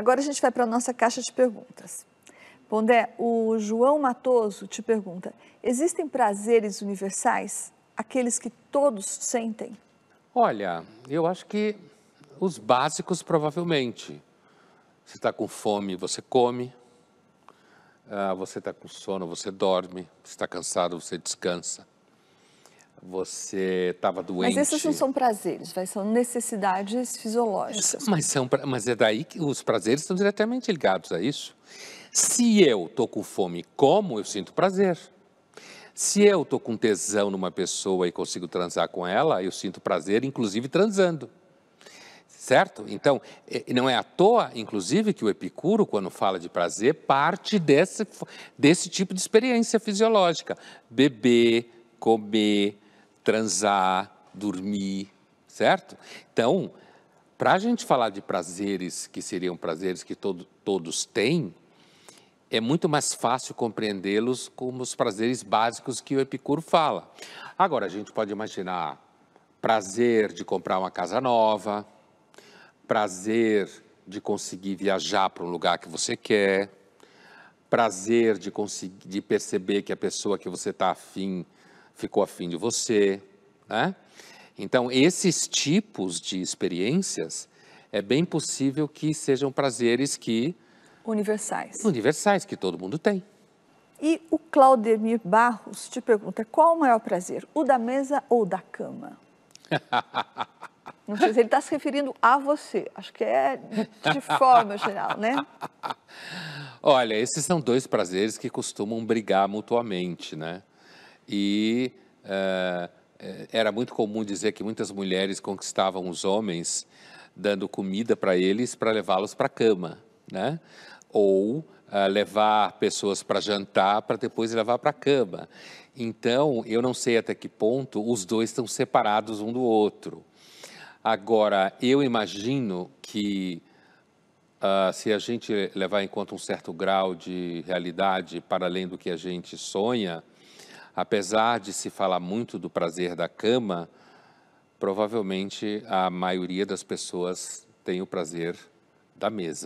Agora a gente vai para a nossa caixa de perguntas. Pondé, o João Matoso te pergunta: existem prazeres universais? Aqueles que todos sentem? Olha, eu acho que os básicos provavelmente. Se está com fome, você come. Ah, você está com sono, você dorme. Se está cansado, você descansa você estava doente. Mas esses não são prazeres, vai, são necessidades fisiológicas. Mas, são, mas é daí que os prazeres estão diretamente ligados a isso. Se eu estou com fome como, eu sinto prazer. Se eu estou com tesão numa pessoa e consigo transar com ela, eu sinto prazer, inclusive transando. Certo? Então, é, não é à toa, inclusive, que o Epicuro, quando fala de prazer, parte desse, desse tipo de experiência fisiológica. Beber, comer, transar, dormir, certo? Então, para a gente falar de prazeres que seriam prazeres que todo, todos têm, é muito mais fácil compreendê-los como os prazeres básicos que o Epicuro fala. Agora, a gente pode imaginar prazer de comprar uma casa nova, prazer de conseguir viajar para um lugar que você quer, prazer de, conseguir, de perceber que a pessoa que você está afim ficou afim de você, né? Então, esses tipos de experiências é bem possível que sejam prazeres que universais. Universais que todo mundo tem. E o Claudemir Barros te pergunta: qual o maior prazer, o da mesa ou da cama? Não sei se ele está se referindo a você. Acho que é de forma geral, né? Olha, esses são dois prazeres que costumam brigar mutuamente, né? e eh, eh, era muito comum dizer que muitas mulheres conquistavam os homens dando comida para eles para levá-los para a cama, né? Ou uh, levar pessoas para jantar para depois levar para a cama. Então, eu não sei até que ponto os dois estão separados um do outro. Agora, eu imagino que uh, se a gente levar em conta um certo grau de realidade para além do que a gente sonha, Apesar de se falar muito do prazer da cama, provavelmente a maioria das pessoas tem o prazer da mesa.